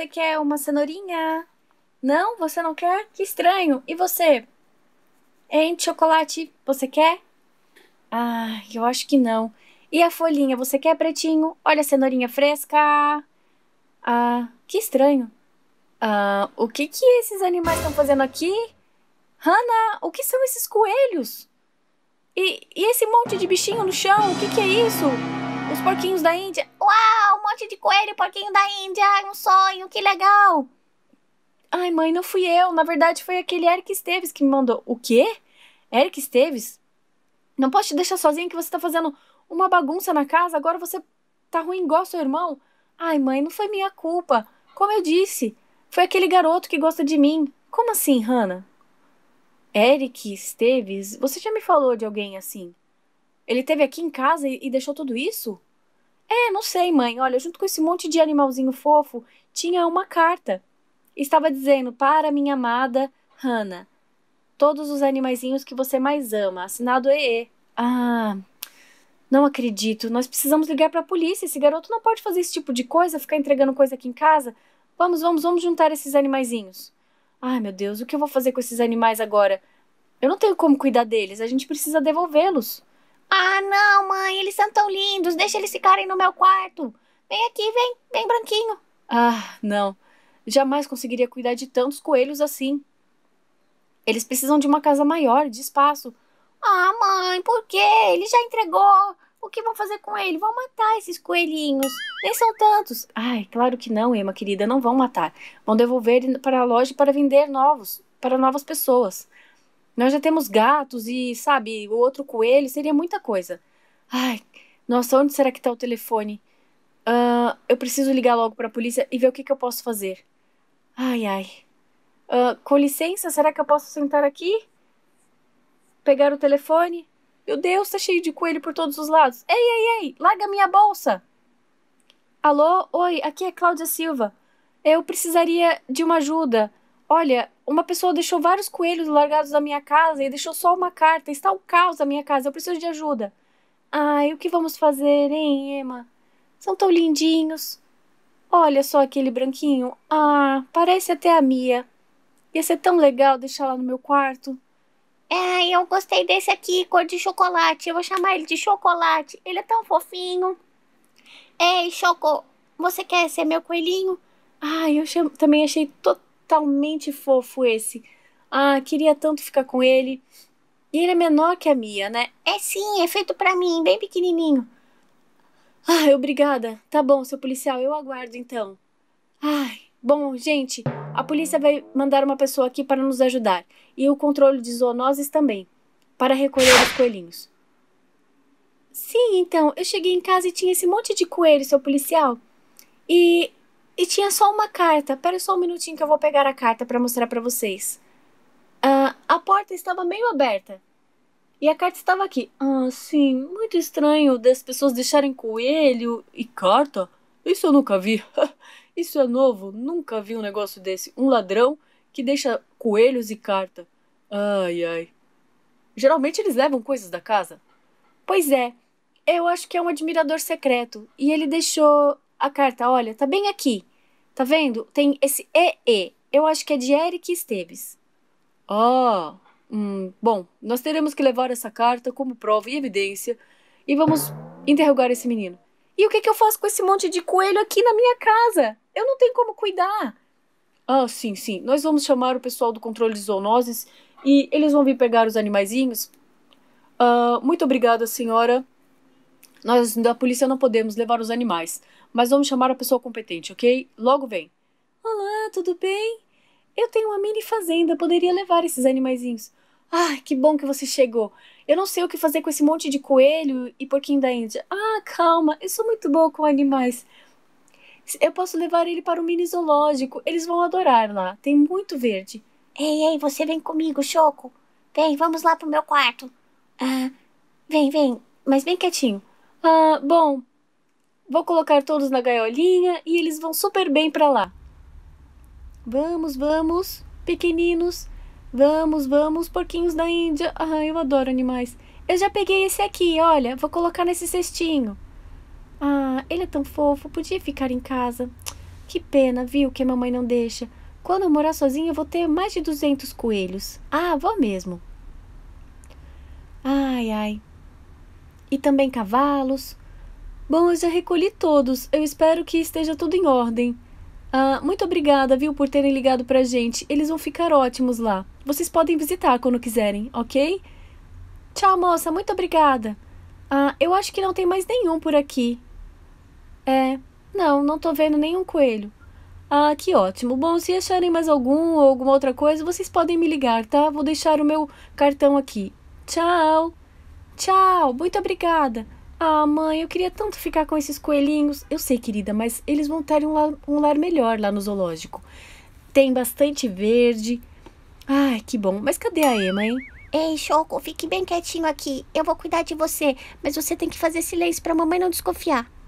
você quer uma cenourinha? Não, você não quer? Que estranho. E você? É em chocolate, você quer? Ah, eu acho que não. E a folhinha, você quer, pretinho? Olha a cenourinha fresca. Ah, que estranho. Ah, o que que esses animais estão fazendo aqui? Hanna, o que são esses coelhos? E, e esse monte de bichinho no chão, o que que é isso? os porquinhos da Índia. Uau, um monte de coelho, porquinho da Índia, um sonho, que legal. Ai, mãe, não fui eu. Na verdade, foi aquele Eric Esteves que me mandou. O quê? Eric Esteves? Não posso te deixar sozinha que você tá fazendo uma bagunça na casa, agora você tá ruim igual seu irmão. Ai, mãe, não foi minha culpa. Como eu disse, foi aquele garoto que gosta de mim. Como assim, Hannah? Eric Esteves, você já me falou de alguém assim? Ele teve aqui em casa e, e deixou tudo isso? É, não sei, mãe. Olha, junto com esse monte de animalzinho fofo, tinha uma carta. Estava dizendo para minha amada Hannah. Todos os animaizinhos que você mais ama. Assinado EE. Ah, não acredito. Nós precisamos ligar para a polícia. Esse garoto não pode fazer esse tipo de coisa, ficar entregando coisa aqui em casa. Vamos, vamos, vamos juntar esses animaizinhos. Ai, meu Deus, o que eu vou fazer com esses animais agora? Eu não tenho como cuidar deles. A gente precisa devolvê-los. Ah, não, mãe, eles são tão lindos, deixa eles ficarem no meu quarto. Vem aqui, vem, vem branquinho. Ah, não. Jamais conseguiria cuidar de tantos coelhos assim. Eles precisam de uma casa maior, de espaço. Ah, mãe, por quê? Ele já entregou. O que vão fazer com ele? Vão matar esses coelhinhos. Nem são tantos. Ai, claro que não, Emma querida, não vão matar. Vão devolver para a loja para vender novos, para novas pessoas. Nós já temos gatos e, sabe, o outro coelho, seria muita coisa. Ai, nossa, onde será que tá o telefone? Uh, eu preciso ligar logo para a polícia e ver o que, que eu posso fazer. Ai, ai. Uh, com licença, será que eu posso sentar aqui? Pegar o telefone? Meu Deus, tá cheio de coelho por todos os lados. Ei, ei, ei, larga minha bolsa! Alô, oi, aqui é Cláudia Silva. Eu precisaria de uma ajuda. Olha, uma pessoa deixou vários coelhos largados na minha casa e deixou só uma carta. Está o caos na minha casa. Eu preciso de ajuda. Ai, o que vamos fazer, hein, Emma? São tão lindinhos. Olha só aquele branquinho. Ah, parece até a Mia. Ia ser tão legal deixar lá no meu quarto. Ai, é, eu gostei desse aqui, cor de chocolate. Eu vou chamar ele de chocolate. Ele é tão fofinho. Ei, Choco, você quer ser meu coelhinho? Ai, eu também achei total totalmente fofo esse. Ah, queria tanto ficar com ele. E ele é menor que a Mia, né? É sim, é feito para mim, bem pequenininho. Ai, obrigada. Tá bom, seu policial, eu aguardo então. Ai, bom, gente, a polícia vai mandar uma pessoa aqui para nos ajudar. E o controle de zoonoses também, para recolher os coelhinhos. Sim, então, eu cheguei em casa e tinha esse monte de coelho, seu policial. E tinha só uma carta. Pera só um minutinho que eu vou pegar a carta para mostrar para vocês. Uh, a porta estava meio aberta. E a carta estava aqui. Ah, sim, muito estranho das pessoas deixarem coelho e carta. Isso eu nunca vi. Isso é novo, nunca vi um negócio desse. Um ladrão que deixa coelhos e carta. Ai, ai. Geralmente eles levam coisas da casa. Pois é, eu acho que é um admirador secreto. E ele deixou a carta, olha, tá bem aqui. Tá vendo? Tem esse EE. Eu acho que é de Eric Esteves. Ó. Oh, hum, bom, nós teremos que levar essa carta como prova e evidência e vamos interrogar esse menino. E o que, é que eu faço com esse monte de coelho aqui na minha casa? Eu não tenho como cuidar. Ah, sim, sim. Nós vamos chamar o pessoal do controle de zoonoses e eles vão vir pegar os animaizinhos. Ah, muito obrigada, senhora. Nós assim, da polícia não podemos levar os animais, mas vamos chamar a pessoa competente, ok? Logo vem. Olá, tudo bem? Eu tenho uma mini fazenda, poderia levar esses animaizinhos. Ah, que bom que você chegou. Eu não sei o que fazer com esse monte de coelho e porquinho da Índia. Ah, calma, eu sou muito boa com animais. Eu posso levar ele para o mini zoológico. Eles vão adorar lá. Tem muito verde. Ei, ei, você vem comigo, Choco. Vem, vamos lá pro meu quarto. Ah, vem, vem, mas bem quietinho. Ah, bom, vou colocar todos na gaiolinha e eles vão super bem para lá. Vamos, vamos, pequeninos. Vamos, vamos, porquinhos da Índia. Ah, eu adoro animais. Eu já peguei esse aqui, olha, vou colocar nesse cestinho. Ah, ele é tão fofo, podia ficar em casa. Que pena, viu, que a mamãe não deixa. Quando eu morar sozinha, eu vou ter mais de 200 coelhos. Ah, vou mesmo. Ai, ai. E também cavalos. Bom, eu já recolhi todos. Eu espero que esteja tudo em ordem. Ah, muito obrigada, viu, por terem ligado pra gente. Eles vão ficar ótimos lá. Vocês podem visitar quando quiserem, ok? Tchau, moça. Muito obrigada. Ah, eu acho que não tem mais nenhum por aqui. É, não, não tô vendo nenhum coelho. Ah, que ótimo. Bom, se acharem mais algum ou alguma outra coisa, vocês podem me ligar, tá? Vou deixar o meu cartão aqui. Tchau! Tchau, muito obrigada. Ah, mãe, eu queria tanto ficar com esses coelhinhos. Eu sei, querida, mas eles vão ter um lar, um lar melhor lá no zoológico. Tem bastante verde. Ai, que bom. Mas cadê a Emma, hein? Ei, Choco, fique bem quietinho aqui. Eu vou cuidar de você, mas você tem que fazer silêncio pra mamãe não desconfiar.